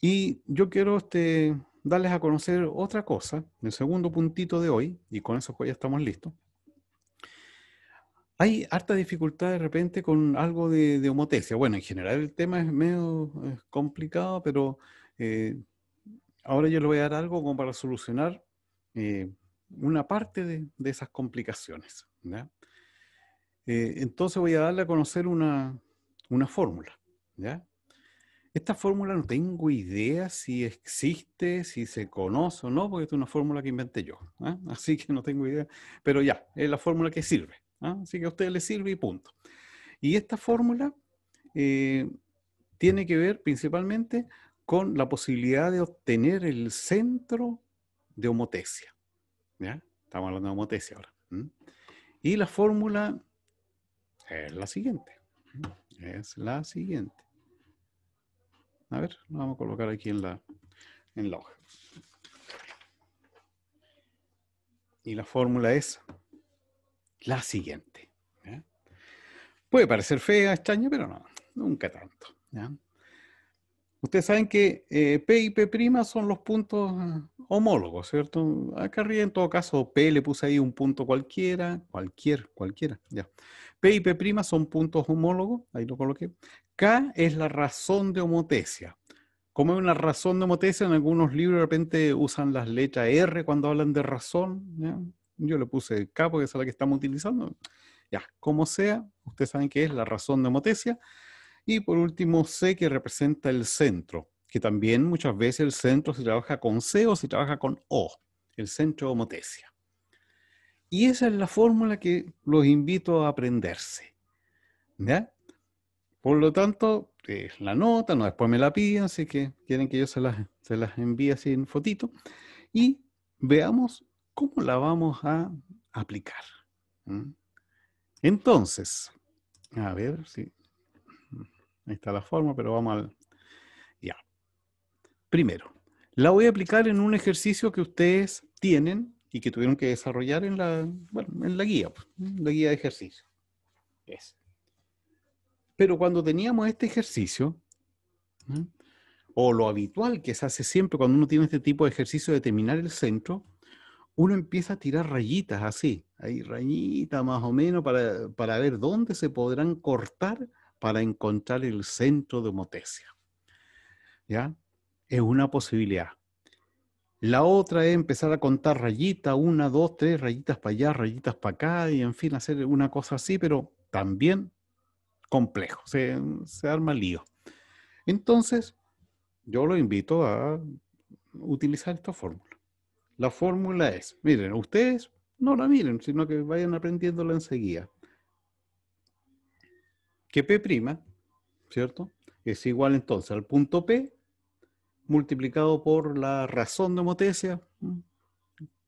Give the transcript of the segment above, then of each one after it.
Y yo quiero este, darles a conocer otra cosa, el segundo puntito de hoy, y con eso ya estamos listos. Hay harta dificultad de repente con algo de, de homotesia. Bueno, en general el tema es medio complicado, pero eh, ahora yo le voy a dar algo como para solucionar eh, una parte de, esas complicaciones. Eh, entonces voy a darle a conocer una, una fórmula. ¿ya? Esta fórmula no tengo idea si existe, si se conoce o no, porque es una fórmula que inventé yo. ¿ah? Así que no tengo idea. Pero ya, es la fórmula que sirve. ¿ah? Así que a ustedes les sirve y punto. Y esta fórmula eh, tiene que ver principalmente con la posibilidad de obtener el centro de homotesia. Estamos hablando de homotesia ahora. Y la fórmula es la siguiente. Es la siguiente. A ver, lo vamos a colocar aquí en la, en hoja. Y la fórmula es la siguiente. Puede parecer fea, extraña, pero no, nunca tanto. Ustedes saben que eh, P y P' son los puntos eh, homólogos, ¿cierto? Acá arriba, en todo caso, P le puse ahí un punto cualquiera, cualquier, cualquiera, ya. P y P' son puntos homólogos, ahí lo coloqué. K es la razón de homotesia. Como es una razón de homotesia, en algunos libros de repente usan las letras R cuando hablan de razón. Yo le puse K porque es la que estamos utilizando. Ya, como sea, ustedes saben que es la razón de homotesia. Y por último, C que representa el centro, que también muchas veces el centro se trabaja con C o se trabaja con O, el centro de homotesia. Y esa es la fórmula que los invito a aprenderse. ¿Ya? Por lo tanto, es eh, la nota, no después me la piden, así que quieren que yo se las, envíe así en fotito. Y veamos cómo la vamos a aplicar. Entonces, a ver si. Ahí está la forma, pero vamos al. Ya. Primero, la voy a aplicar en un ejercicio que ustedes tienen y que tuvieron que desarrollar en la, bueno, en la guía, pues, la guía de ejercicio. Pero cuando teníamos este ejercicio, o lo habitual que se hace siempre cuando uno tiene este tipo de ejercicio de terminar el centro, uno empieza a tirar rayitas así, ahí rayitas más o menos para, ver dónde se podrán cortar para encontrar el centro de homotesia. ¿Ya? Es una posibilidad. La otra es empezar a contar rayitas, una, dos, tres, rayitas para allá, rayitas para acá, y en fin, hacer una cosa así, pero también complejo, se, arma lío. Entonces, yo lo invito a utilizar esta fórmula. La fórmula es, miren, ustedes no la miren, sino que vayan aprendiéndola enseguida. Que P', ¿cierto? Es igual entonces al punto P multiplicado por la razón de homotesia,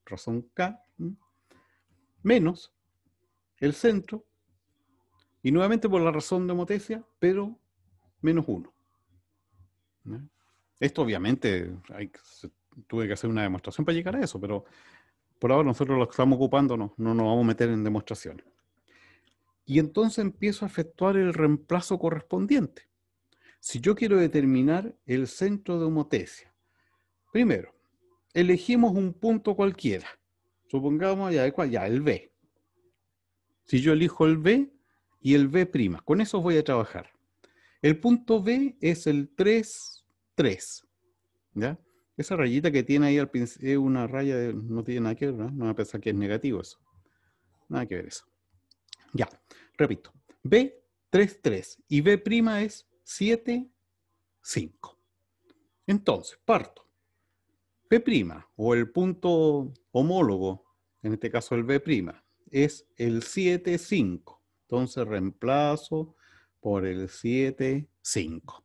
razón K, menos el centro, y nuevamente por la razón de homotesia, pero menos 1. Esto obviamente tuve que hacer una demostración para llegar a eso, pero por ahora nosotros lo estamos ocupando, no nos vamos a meter en demostraciones. Y entonces empiezo a efectuar el reemplazo correspondiente. Si yo quiero determinar el centro de homotesia, primero, elegimos un punto cualquiera. Supongamos ya, el B. Si yo elijo el B y el B', con eso voy a trabajar. El punto B es el 3, 3. ¿Ya? Esa rayita que tiene ahí al principio una raya, no tiene nada que ver, ¿no? no va a pensar que es negativo eso. Nada que ver eso. Ya, repito. B, 3, 3. Y B' es 7, 5. Entonces, parto. P' o el punto homólogo, en este caso el B', es el 7, 5. Entonces reemplazo por el 7, 5.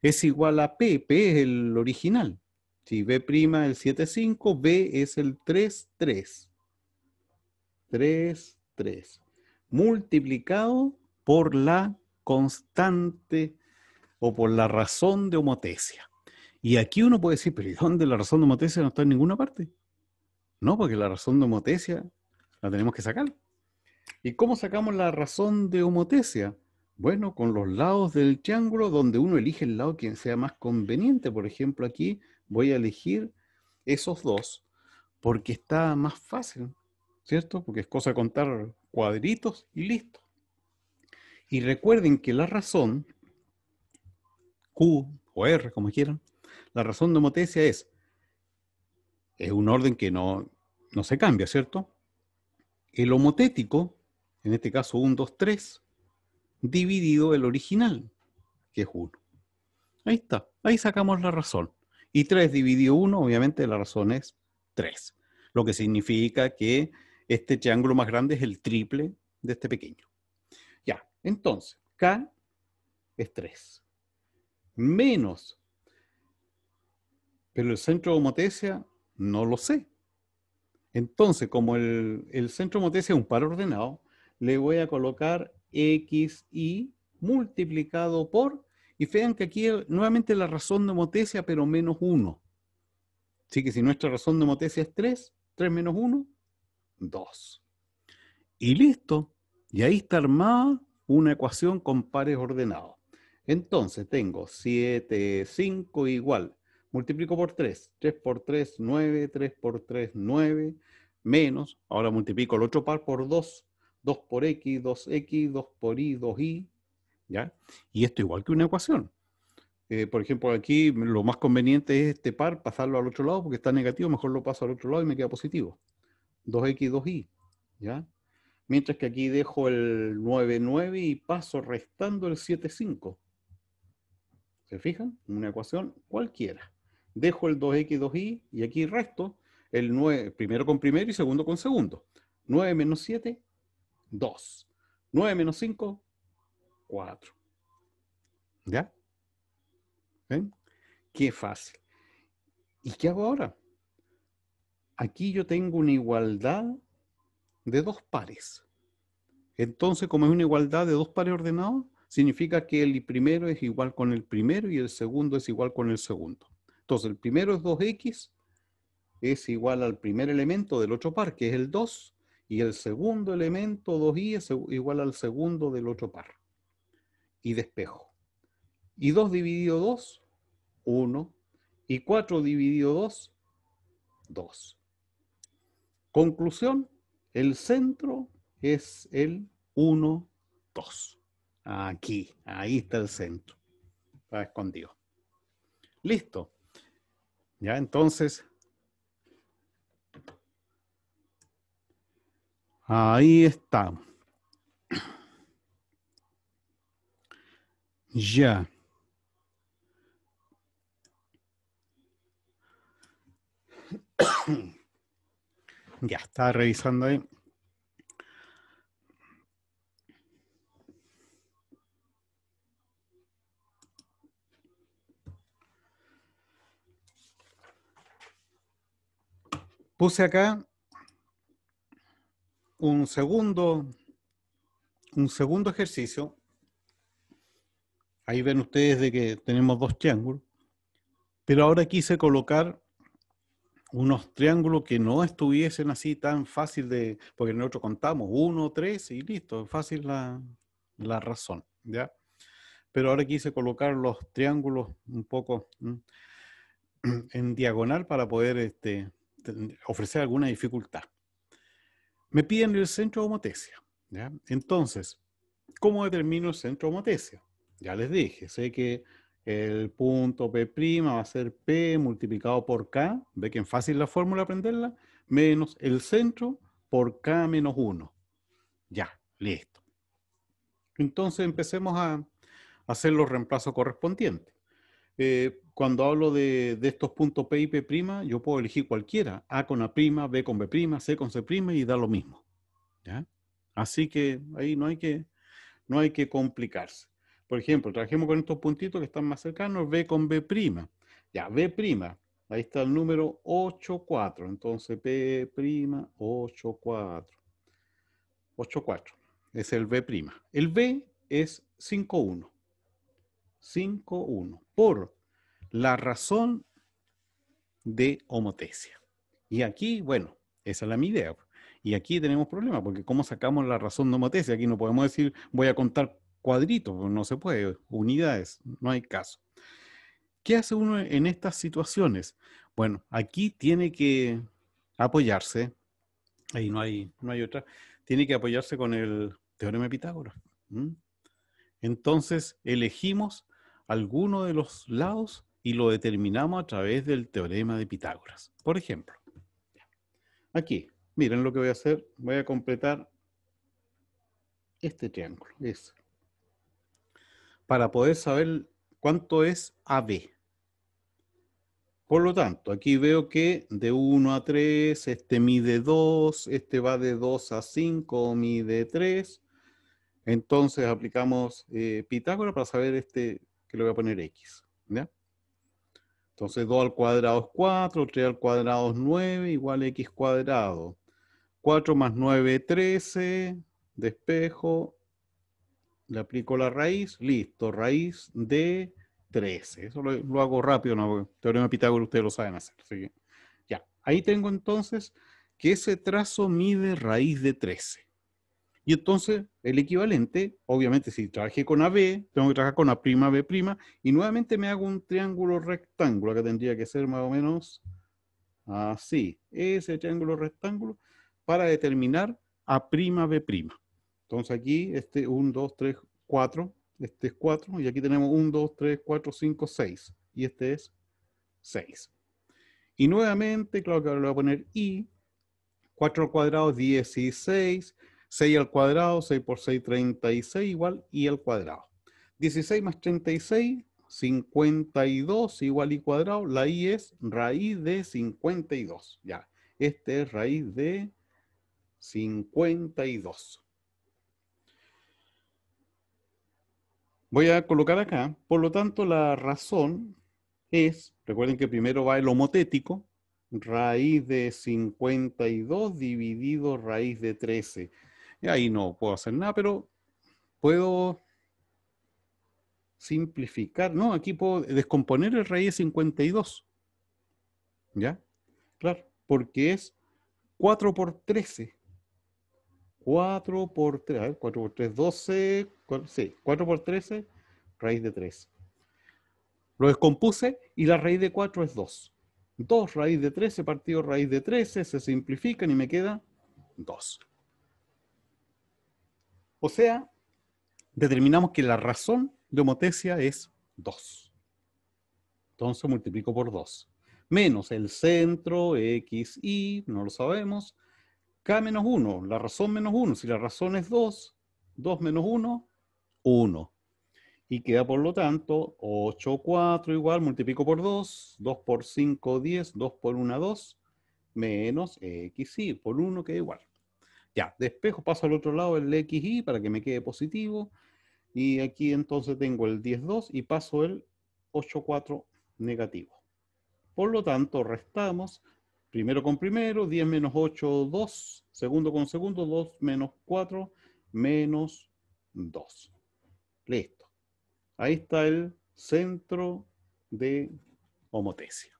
Es igual a P, P es el original. Si B' es el 7, 5, B es el 3, 3. 3, 3. Multiplicado por la constante o por la razón de homotesia. Y aquí uno puede decir, pero ¿y dónde la razón de homotesia no está en ninguna parte? No, porque la razón de homotesia la tenemos que sacar. ¿Y cómo sacamos la razón de homotesia? Bueno, con los lados del triángulo, donde uno elige el lado que sea más conveniente. Por ejemplo, aquí voy a elegir esos dos porque está más fácil, ¿cierto? Porque es cosa de contar cuadritos y listo. Y recuerden que la razón, Q o R, como quieran, la razón de homotesia es, es un orden que no, no se cambia, ¿cierto? El homotético, en este caso 1, 2, 3, dividido el original, que es 1. Ahí está, ahí sacamos la razón. Y 3 dividido 1, obviamente la razón es 3, lo que significa que este triángulo más grande es el triple de este pequeño. Entonces, K es 3. Menos. Pero el centro de homotesia no lo sé. Entonces, como el, centro de homotesia es un par ordenado, le voy a colocar XI multiplicado por, y vean que aquí nuevamente la razón de homotesia, pero menos 1. Así que si nuestra razón de homotesia es 3, 3 menos 1, 2. Y listo. Y ahí está armado una ecuación con pares ordenados. Entonces tengo 7, 5 igual, multiplico por 3, 3 por 3, 9, 3 por 3, 9, menos, ahora multiplico el otro par por 2, 2 por x, 2x, 2 por y, 2y, ¿ya? Y esto igual que una ecuación. Eh, por ejemplo, aquí lo más conveniente es este par, pasarlo al otro lado porque está negativo, mejor lo paso al otro lado y me queda positivo. 2x, 2y, ¿ya? Mientras que aquí dejo el 9,9 y paso restando el 7,5. ¿Se fijan? Una ecuación cualquiera. Dejo el 2x, 2y y aquí resto el 9, primero con primero y segundo con segundo. 9 menos 7, 2. 9 menos 5, 4. ¿Ya? ¿Ven? Qué fácil. ¿Y qué hago ahora? Aquí yo tengo una igualdad de dos pares. Entonces, como es una igualdad de dos pares ordenados, significa que el primero es igual con el primero y el segundo es igual con el segundo. Entonces, el primero es 2x, es igual al primer elemento del otro par, que es el 2, y el segundo elemento 2 y es igual al segundo del otro par. Y despejo. Y 2 dividido 2, 1. Y 4 dividido 2, 2. Conclusión, el centro es el 1, 2. Aquí, ahí está el centro. Está escondido. Listo. Ya entonces. Ahí está. Ya. Ya, estaba revisando ahí. Puse acá un segundo, un segundo ejercicio. Ahí ven ustedes de que tenemos dos triángulos. Pero ahora quise colocar unos triángulos que no estuviesen así tan fácil de, porque nosotros contamos uno, tres y listo, fácil la, razón, ¿ya? Pero ahora quise colocar los triángulos un poco en diagonal para poder este, ofrecer alguna dificultad. Me piden el centro de homotesia, ¿ya? Entonces, ¿cómo determino el centro de homotesia? Ya les dije, sé que el punto P' va a ser P multiplicado por K, ve que en fácil la fórmula aprenderla, menos el centro por K menos 1. Ya, listo. Entonces empecemos a hacer los reemplazos correspondientes. Eh, cuando hablo de, estos puntos P y P', yo puedo elegir cualquiera, A con A', B con B', C con C' y da lo mismo. Así que ahí no hay que, no hay que complicarse. Por ejemplo, trabajemos con estos puntitos que están más cercanos, B con B'. Ya, B', ahí está el número 8, 4. Entonces, B', 8, 4. 8, 4. Es el B'. El B es 5, 1. 5, 1. Por la razón de homotesia. Y aquí, bueno, esa es la mi idea. Y aquí tenemos problemas, porque ¿cómo sacamos la razón de homotesia? Aquí no podemos decir, voy a contar cuadritos, pues, no se puede, unidades, no hay caso. ¿Qué hace uno en estas situaciones? Bueno, aquí tiene que apoyarse, ahí no hay, no hay otra, tiene que apoyarse con el teorema de Pitágoras. Entonces, elegimos alguno de los lados y lo determinamos a través del teorema de Pitágoras. Por ejemplo, aquí, miren lo que voy a hacer, voy a completar este triángulo, eso para poder saber cuánto es AB. Por lo tanto, aquí veo que de 1 a 3, este mide 2, este va de 2 a 5, mide 3. Entonces aplicamos eh, Pitágoras para saber este, que le voy a poner X. Entonces 2 al cuadrado es 4, 3 al cuadrado es 9, igual X cuadrado. 4 más 9, es 13, despejo, le aplico la raíz, listo, raíz de 13. Eso lo, hago rápido, no, teorema de Pitágoras ustedes lo saben hacer. ya, ahí tengo entonces que ese trazo mide raíz de 13. Y entonces el equivalente, obviamente si trabajé con AB, tengo que trabajar con A'B', y nuevamente me hago un triángulo rectángulo, que tendría que ser más o menos así, ese triángulo rectángulo, para determinar A'B'. Entonces aquí, este 1, 2, 3, 4, este es 4, y aquí tenemos 1, 2, 3, 4, 5, 6, y este es 6. Y nuevamente, claro que ahora le voy a poner i, 4 al cuadrado, 16, 6 al cuadrado, 6 por 6, 36, igual i al cuadrado. 16 más 36, 52 igual i cuadrado, la i es raíz de 52, ya. Este es raíz de 52. voy a colocar acá. Por lo tanto, la razón es, recuerden que primero va el homotético, raíz de 52 dividido raíz de 13. Y ahí no puedo hacer nada, pero puedo simplificar. No, aquí puedo descomponer el raíz de 52. ¿Ya? Claro, porque es 4 por 13. 4 por 3, a ver, 4 por 3, 12, sí, 4 por 13, raíz de 3. Lo descompuse y la raíz de 4 es 2. 2 raíz de 13 partido raíz de 13, se simplifican y me queda 2. O sea, determinamos que la razón de homotesia es 2. Entonces multiplico por 2. Menos el centro, x, y, no lo sabemos, K menos 1, la razón menos 1. Si la razón es 2, 2 menos 1, 1. Y queda, por lo tanto, 8, 4 igual, multiplico por 2, 2 por 5, 10, 2 por 1, 2, menos xy, por 1 queda igual. Ya, despejo, paso al otro lado el x y para que me quede positivo. Y aquí entonces tengo el 10, 2 y paso el 8, 4 negativo. Por lo tanto, restamos primero con primero, 10 menos 8, 2, segundo con segundo, 2 menos 4, menos 2. Listo. Ahí está el centro de homotesia.